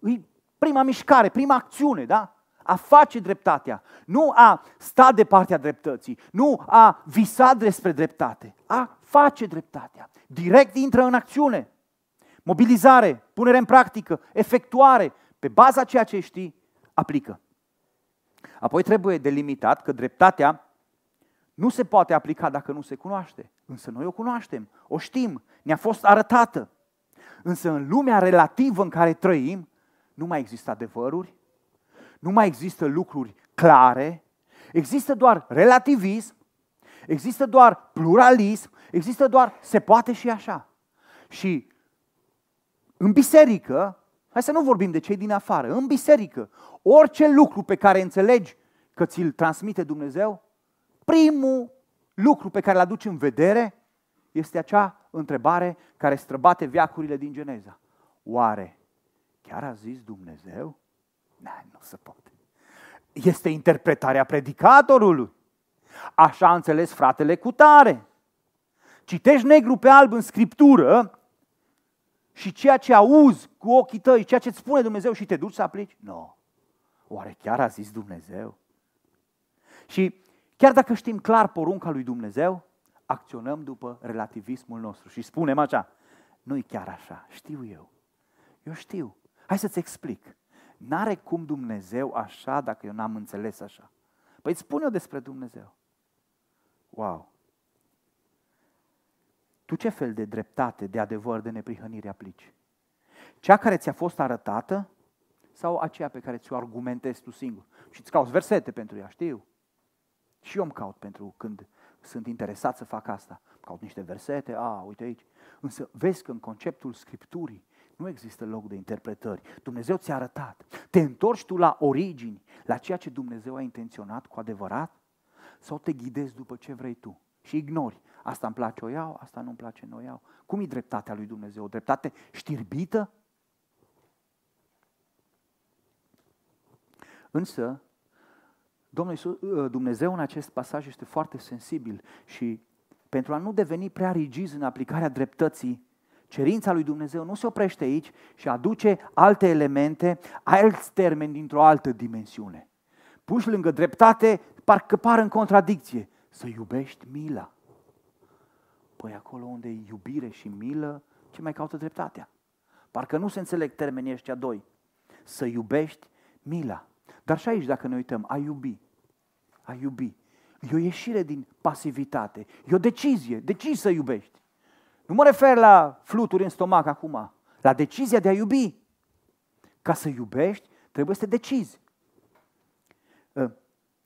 e prima mișcare, prima acțiune, da? A face dreptatea, nu a sta de partea dreptății, nu a visa despre dreptate, a face dreptatea. Direct intră în acțiune mobilizare, punere în practică, efectuare, pe baza ceea ce știi, aplică. Apoi trebuie delimitat că dreptatea nu se poate aplica dacă nu se cunoaște. Însă noi o cunoaștem, o știm, ne-a fost arătată. Însă în lumea relativă în care trăim, nu mai există adevăruri, nu mai există lucruri clare, există doar relativism, există doar pluralism, există doar se poate și așa. Și în biserică, hai să nu vorbim de cei din afară, în biserică, orice lucru pe care înțelegi că ți-l transmite Dumnezeu, primul lucru pe care îl aduci în vedere este acea întrebare care străbate viacurile din Geneza. Oare chiar a zis Dumnezeu? Na, nu se poate. Este interpretarea predicatorului. Așa a înțeles fratele cu tare. Citești negru pe alb în scriptură și ceea ce auzi cu ochii tăi, ceea ce îți spune Dumnezeu și te duci să aplici? Nu. No. Oare chiar a zis Dumnezeu? Și chiar dacă știm clar porunca lui Dumnezeu, acționăm după relativismul nostru și spunem așa, nu-i chiar așa, știu eu. Eu știu. Hai să-ți explic. N-are cum Dumnezeu așa dacă eu n-am înțeles așa. Păi spune-o despre Dumnezeu. Wow! tu ce fel de dreptate, de adevăr, de neprihănire aplici? Cea care ți-a fost arătată sau aceea pe care ți-o argumentezi tu singur? Și îți cauți versete pentru ea, știu. Și eu îmi caut pentru când sunt interesat să fac asta. Caut niște versete, a, uite aici. Însă vezi că în conceptul Scripturii nu există loc de interpretări. Dumnezeu ți-a arătat. Te întorci tu la origini, la ceea ce Dumnezeu a intenționat cu adevărat? Sau te ghidezi după ce vrei tu și ignori Asta îmi place, o iau, asta nu-mi place, nu o iau. Cum e dreptatea lui Dumnezeu? O dreptate știrbită? Însă, Domnul Iisus, ă, Dumnezeu în acest pasaj este foarte sensibil și pentru a nu deveni prea rigid în aplicarea dreptății, cerința lui Dumnezeu nu se oprește aici și aduce alte elemente, alți termeni dintr-o altă dimensiune. Puși lângă dreptate, parcă par în contradicție. Să iubești mila. Păi acolo unde e iubire și milă, ce mai caută dreptatea? Parcă nu se înțeleg termenii ăștia doi. Să iubești mila. Dar și aici, dacă ne uităm, a iubi. A iubi. E o ieșire din pasivitate. E o decizie. Decizi să iubești. Nu mă refer la fluturi în stomac acum. La decizia de a iubi. Ca să iubești, trebuie să te decizi.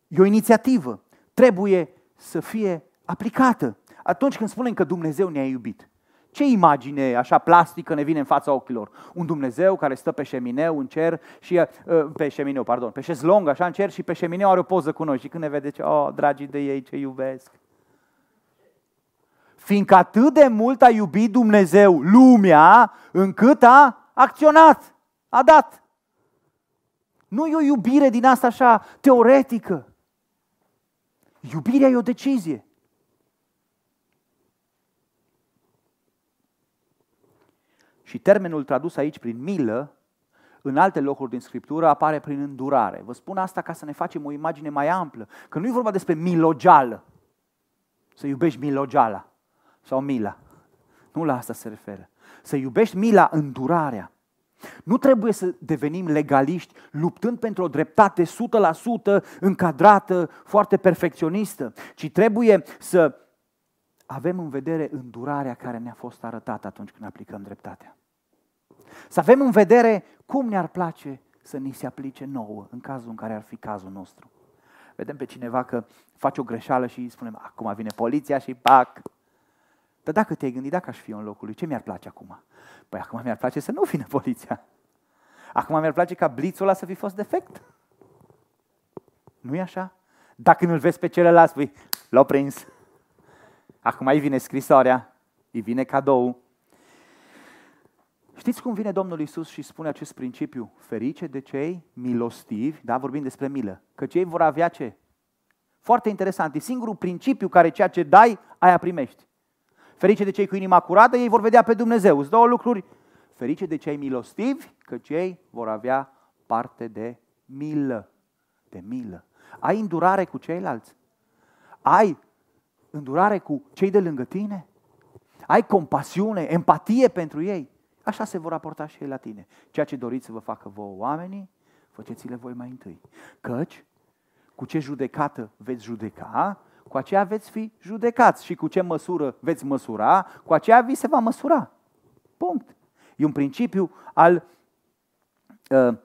E o inițiativă. Trebuie să fie aplicată. Atunci când spunem că Dumnezeu ne-a iubit, ce imagine așa plastică ne vine în fața ochilor? Un Dumnezeu care stă pe șemineu în cer și uh, pe șemineu, pardon, pe șezlong așa în cer și pe șemineu are o poză cu noi și când ne vede, ce, oh, dragii de ei, ce iubesc. Fiindcă atât de mult a iubit Dumnezeu lumea încât a acționat, a dat. Nu e o iubire din asta așa teoretică. Iubirea e o decizie. Și termenul tradus aici prin milă, în alte locuri din Scriptură, apare prin îndurare. Vă spun asta ca să ne facem o imagine mai amplă. Că nu e vorba despre milogeală. Să iubești milogeala sau mila. Nu la asta se referă. Să iubești mila, îndurarea. Nu trebuie să devenim legaliști luptând pentru o dreptate 100% încadrată, foarte perfecționistă, ci trebuie să avem în vedere îndurarea care ne-a fost arătată atunci când aplicăm dreptatea. Să avem în vedere cum ne-ar place să ni se aplice nouă, în cazul în care ar fi cazul nostru. Vedem pe cineva că face o greșeală și îi spunem, acum vine poliția și pac. Dar dacă te-ai gândit, dacă aș fi în locul lui, ce mi-ar place acum? Păi acum mi-ar place să nu vină poliția. Acum mi-ar place ca blițul ăla să fi fost defect. nu e așa? Dacă nu-l vezi pe celălalt, spui, l au prins. Acum îi vine scrisoarea, îi vine cadou, Știți cum vine Domnul Isus și spune acest principiu? Ferice de cei milostivi, da, vorbim despre milă, că cei vor avea ce? Foarte interesant, e singurul principiu care ceea ce dai, aia primești. Ferice de cei cu inima curată, ei vor vedea pe Dumnezeu. Sunt două lucruri. Ferice de cei milostivi, că cei vor avea parte de milă. De milă. Ai îndurare cu ceilalți? Ai îndurare cu cei de lângă tine? Ai compasiune, empatie pentru ei? Așa se vor raporta și ei la tine. Ceea ce doriți să vă facă voi oamenii, făceți-le voi mai întâi. Căci, cu ce judecată veți judeca, cu aceea veți fi judecați și cu ce măsură veți măsura, cu aceea vi se va măsura. Punct. E un principiu al uh,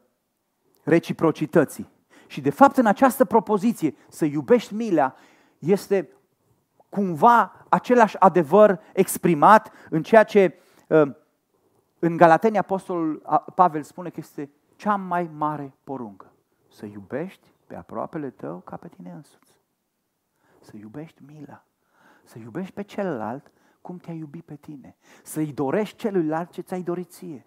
reciprocității. Și de fapt în această propoziție, să iubești milea este cumva același adevăr exprimat în ceea ce uh, în Galateni, Apostolul Pavel spune că este cea mai mare poruncă. Să iubești pe aproapele tău ca pe tine însuți. Să iubești mila. Să iubești pe celălalt cum te-ai iubit pe tine. Să-i dorești celuilalt ce ți-ai dorit ție.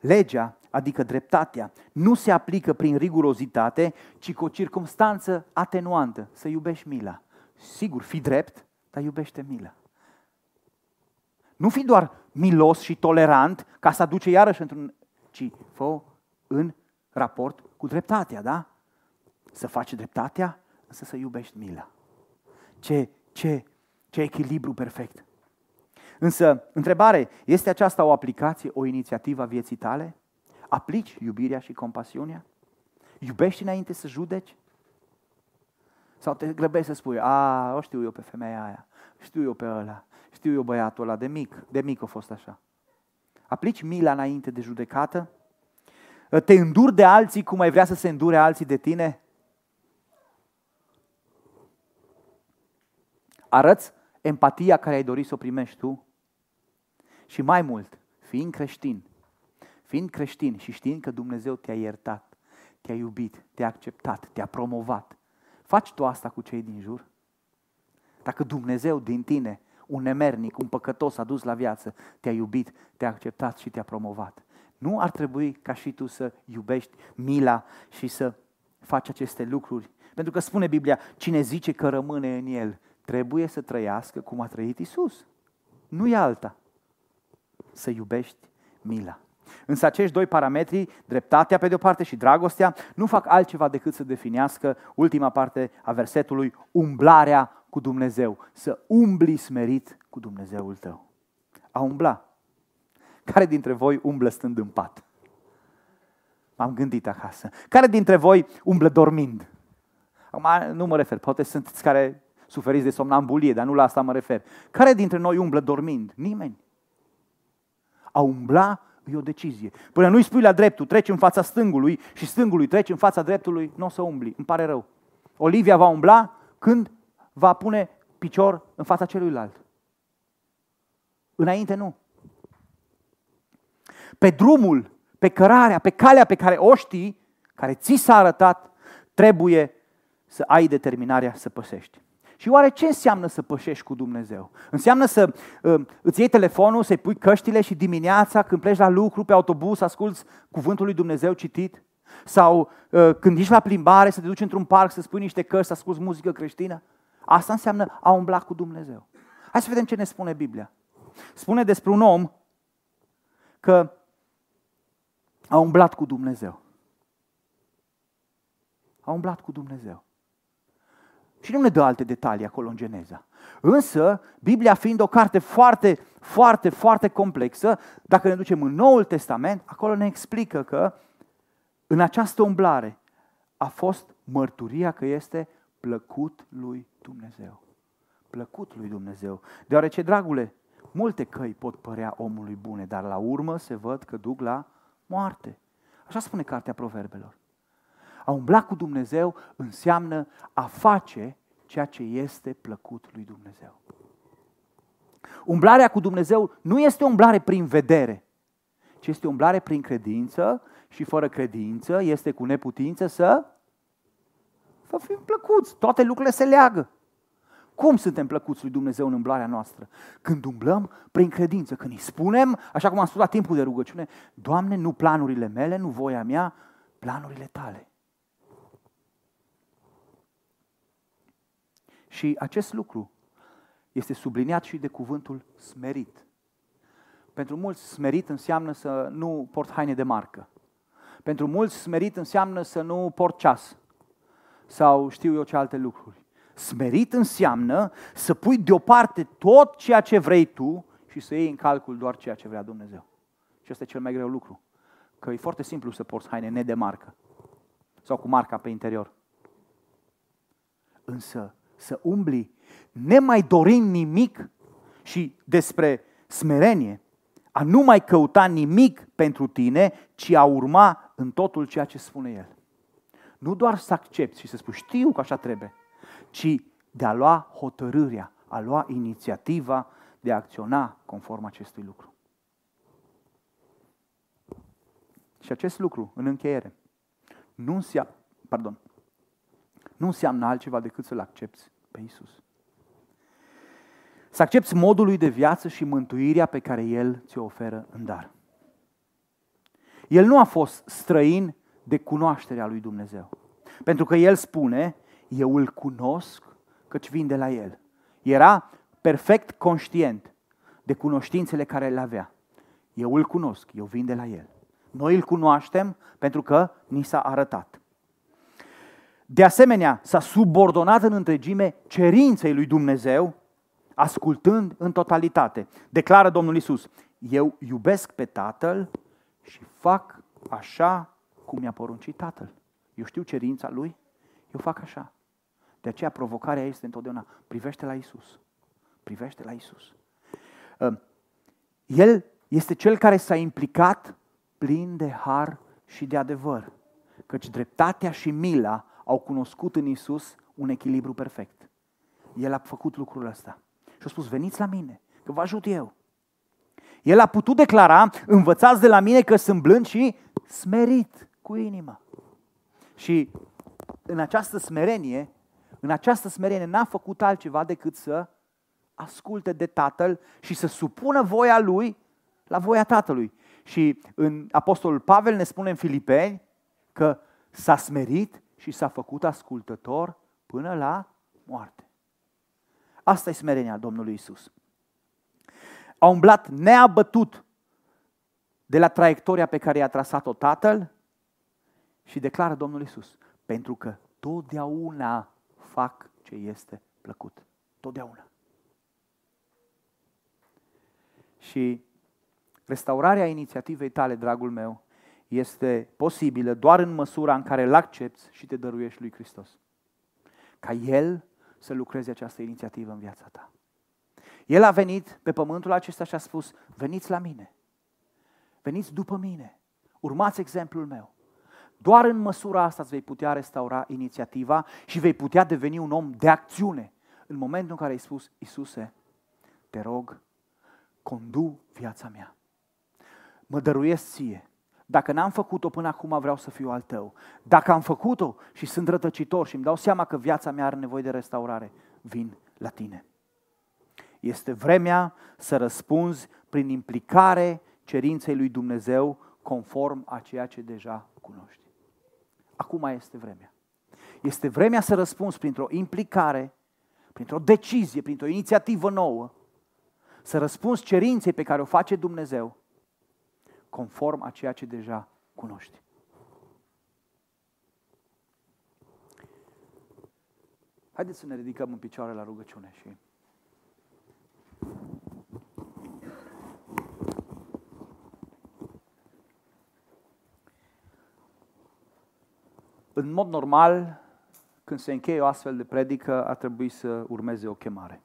Legea, adică dreptatea, nu se aplică prin rigurozitate, ci cu o circumstanță atenuantă. Să iubești mila. Sigur, fi drept, dar iubește mila. Nu fi doar milos și tolerant ca să aduce iarăși într-un... ci fă în raport cu dreptatea, da? Să faci dreptatea, însă să iubești mila. Ce, ce, ce echilibru perfect. Însă, întrebare, este aceasta o aplicație, o inițiativă a vieții tale? Aplici iubirea și compasiunea? Iubești înainte să judeci? Sau te grăbești să spui, a, o știu eu pe femeia aia, știu eu pe ăla, știu eu băiatul ăla de mic, de mic a fost așa. Aplici mila înainte de judecată? Te înduri de alții cum ai vrea să se îndure alții de tine? Arăți empatia care ai dori să o primești tu? Și mai mult, fiind creștin, fiind creștin și știind că Dumnezeu te-a iertat, te-a iubit, te-a acceptat, te-a promovat, faci tu asta cu cei din jur? Dacă Dumnezeu din tine un nemernic, un păcătos adus la viață, te-a iubit, te-a acceptat și te-a promovat. Nu ar trebui ca și tu să iubești mila și să faci aceste lucruri. Pentru că spune Biblia, cine zice că rămâne în el, trebuie să trăiască cum a trăit Isus. Nu e alta. Să iubești mila. Însă acești doi parametri, dreptatea pe de-o parte și dragostea, nu fac altceva decât să definească ultima parte a versetului, umblarea cu Dumnezeu, să umbli smerit cu Dumnezeul tău. A umbla. Care dintre voi umblă stând în pat? M-am gândit acasă. Care dintre voi umblă dormind? Acum nu mă refer, poate sunteți care suferiți de somnambulie, dar nu la asta mă refer. Care dintre noi umblă dormind? Nimeni. A umbla e o decizie. Până nu-i spui la dreptul, treci în fața stângului și stângului treci în fața dreptului, nu o să umbli. Îmi pare rău. Olivia va umbla când va pune picior în fața celuilalt. Înainte nu. Pe drumul, pe cărarea, pe calea pe care o știi, care ți s-a arătat, trebuie să ai determinarea să păsești. Și oare ce înseamnă să pășești cu Dumnezeu? Înseamnă să uh, îți iei telefonul, să-i pui căștile și dimineața când pleci la lucru, pe autobuz, asculți cuvântul lui Dumnezeu citit? Sau uh, când ești la plimbare, să te duci într-un parc, să spui niște căști, să asculți muzică creștină? Asta înseamnă a umbla cu Dumnezeu. Hai să vedem ce ne spune Biblia. Spune despre un om că a umblat cu Dumnezeu. A umblat cu Dumnezeu. Și nu ne dă alte detalii acolo în Geneza. Însă, Biblia fiind o carte foarte, foarte, foarte complexă, dacă ne ducem în Noul Testament, acolo ne explică că în această umblare a fost mărturia că este plăcut lui Dumnezeu. Plăcut lui Dumnezeu. Deoarece, dragule, multe căi pot părea omului bune, dar la urmă se văd că duc la moarte. Așa spune cartea proverbelor. A umbla cu Dumnezeu înseamnă a face ceea ce este plăcut lui Dumnezeu. Umblarea cu Dumnezeu nu este o umblare prin vedere, ci este o umblare prin credință și fără credință este cu neputință să să fim plăcuți, toate lucrurile se leagă. Cum suntem plăcuți lui Dumnezeu în umblarea noastră? Când umblăm prin credință, când îi spunem, așa cum am spus la timpul de rugăciune, Doamne, nu planurile mele, nu voia mea, planurile tale. Și acest lucru este subliniat și de cuvântul smerit. Pentru mulți smerit înseamnă să nu port haine de marcă. Pentru mulți smerit înseamnă să nu port ceas sau știu eu ce alte lucruri. Smerit înseamnă să pui deoparte tot ceea ce vrei tu și să iei în calcul doar ceea ce vrea Dumnezeu. Și ăsta e cel mai greu lucru. Că e foarte simplu să porți haine nedemarcă sau cu marca pe interior. Însă să umbli nemai dorind nimic și despre smerenie, a nu mai căuta nimic pentru tine, ci a urma în totul ceea ce spune El. Nu doar să accepti și să spui știu că așa trebuie, ci de a lua hotărârea, a lua inițiativa de a acționa conform acestui lucru. Și acest lucru, în încheiere, nu înseamnă, pardon, nu înseamnă altceva decât să-L accepti pe Isus. Să accepti modul lui de viață și mântuirea pe care El ți-o oferă în dar. El nu a fost străin de cunoașterea lui Dumnezeu. Pentru că el spune, eu îl cunosc căci vin de la el. Era perfect conștient de cunoștințele care le avea. Eu îl cunosc, eu vin de la el. Noi îl cunoaștem pentru că ni s-a arătat. De asemenea, s-a subordonat în întregime cerinței lui Dumnezeu, ascultând în totalitate. Declară Domnul Isus, eu iubesc pe Tatăl și fac așa cum mi-a poruncit tatăl. Eu știu cerința lui, eu fac așa. De aceea provocarea este întotdeauna, privește la Isus. Privește la Isus. El este cel care s-a implicat plin de har și de adevăr, căci dreptatea și mila au cunoscut în Isus un echilibru perfect. El a făcut lucrul ăsta și a spus, veniți la mine, că vă ajut eu. El a putut declara, învățați de la mine că sunt blând și smerit cu inima. Și în această smerenie, în această smerenie n-a făcut altceva decât să asculte de Tatăl și să supună voia lui la voia Tatălui. Și în Apostolul Pavel ne spune în Filipeni că s-a smerit și s-a făcut ascultător până la moarte. Asta e smerenia Domnului Isus. A umblat neabătut de la traiectoria pe care i-a trasat-o Tatăl și declară Domnul Isus, pentru că totdeauna fac ce este plăcut. Totdeauna. Și restaurarea inițiativei tale, dragul meu, este posibilă doar în măsura în care îl accepti și te dăruiești lui Hristos. Ca El să lucreze această inițiativă în viața ta. El a venit pe pământul acesta și a spus, veniți la mine, veniți după mine, urmați exemplul meu. Doar în măsura asta îți vei putea restaura inițiativa și vei putea deveni un om de acțiune. În momentul în care ai spus, Iisuse, te rog, condu viața mea. Mă dăruiesc ție. Dacă n-am făcut-o până acum, vreau să fiu al tău. Dacă am făcut-o și sunt rătăcitor și îmi dau seama că viața mea are nevoie de restaurare, vin la tine. Este vremea să răspunzi prin implicare cerinței lui Dumnezeu conform a ceea ce deja cunoști acum este vremea. Este vremea să răspunzi printr-o implicare, printr-o decizie, printr-o inițiativă nouă, să răspunzi cerinței pe care o face Dumnezeu, conform a ceea ce deja cunoști. Haideți să ne ridicăm în picioare la rugăciune și în mod normal, când se încheie o astfel de predică, ar trebui să urmeze o chemare.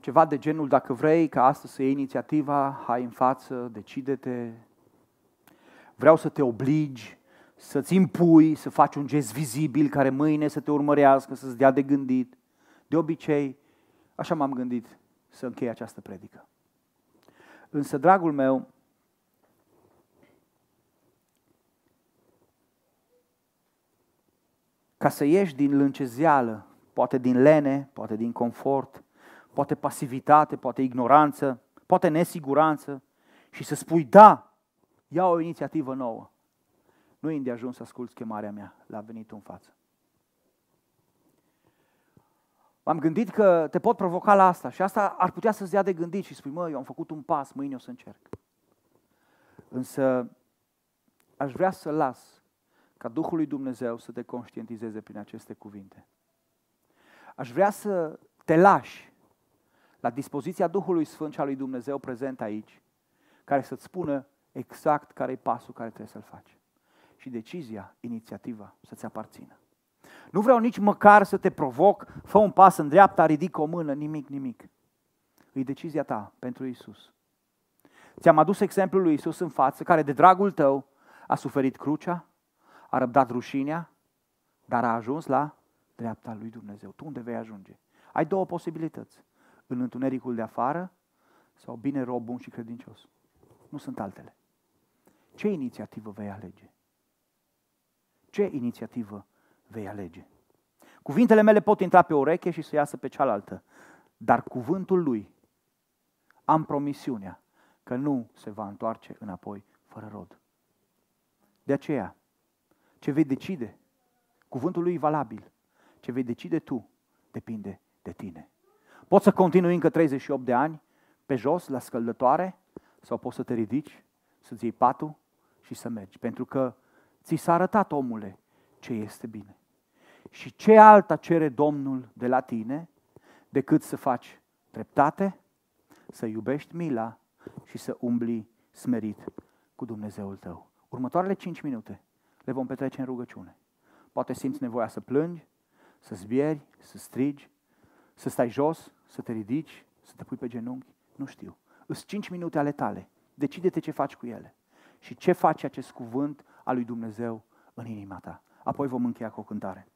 Ceva de genul, dacă vrei ca astăzi să iei inițiativa, hai în față, decide-te. Vreau să te obligi, să-ți impui, să faci un gest vizibil care mâine să te urmărească, să-ți dea de gândit. De obicei, așa m-am gândit să închei această predică. Însă, dragul meu, Ca să ieși din lâncezeală, poate din lene, poate din confort, poate pasivitate, poate ignoranță, poate nesiguranță și să spui da, ia o inițiativă nouă. Nu e ajuns să asculți chemarea mea, l-a venit în față. am gândit că te pot provoca la asta și asta ar putea să-ți dea de gândit și spui, mă, eu am făcut un pas, mâine o să încerc. Însă aș vrea să las ca Duhul lui Dumnezeu să te conștientizeze prin aceste cuvinte. Aș vrea să te lași la dispoziția Duhului Sfânt și a lui Dumnezeu prezent aici, care să-ți spună exact care e pasul care trebuie să-l faci. Și decizia, inițiativa să-ți aparțină. Nu vreau nici măcar să te provoc, fă un pas în dreapta, ridic o mână, nimic, nimic. E decizia ta pentru Isus. Ți-am adus exemplul lui Isus în față, care de dragul tău a suferit crucea, a răbdat rușinea, dar a ajuns la dreapta lui Dumnezeu. Tu unde vei ajunge? Ai două posibilități. În întunericul de afară sau bine rob bun și credincios. Nu sunt altele. Ce inițiativă vei alege? Ce inițiativă vei alege? Cuvintele mele pot intra pe o ureche și să iasă pe cealaltă, dar cuvântul lui am promisiunea că nu se va întoarce înapoi fără rod. De aceea, ce vei decide, cuvântul lui e valabil. Ce vei decide tu, depinde de tine. Poți să continui încă 38 de ani, pe jos, la scăldătoare, sau poți să te ridici, să-ți iei patul și să mergi. Pentru că ți s-a arătat, omule, ce este bine. Și ce alta cere Domnul de la tine decât să faci dreptate, să iubești mila și să umbli smerit cu Dumnezeul tău. Următoarele 5 minute le vom petrece în rugăciune. Poate simți nevoia să plângi, să zbieri, să strigi, să stai jos, să te ridici, să te pui pe genunchi. Nu știu. Îs cinci minute ale tale. Decide-te ce faci cu ele. Și ce face acest cuvânt al lui Dumnezeu în inima ta. Apoi vom încheia cu o cântare.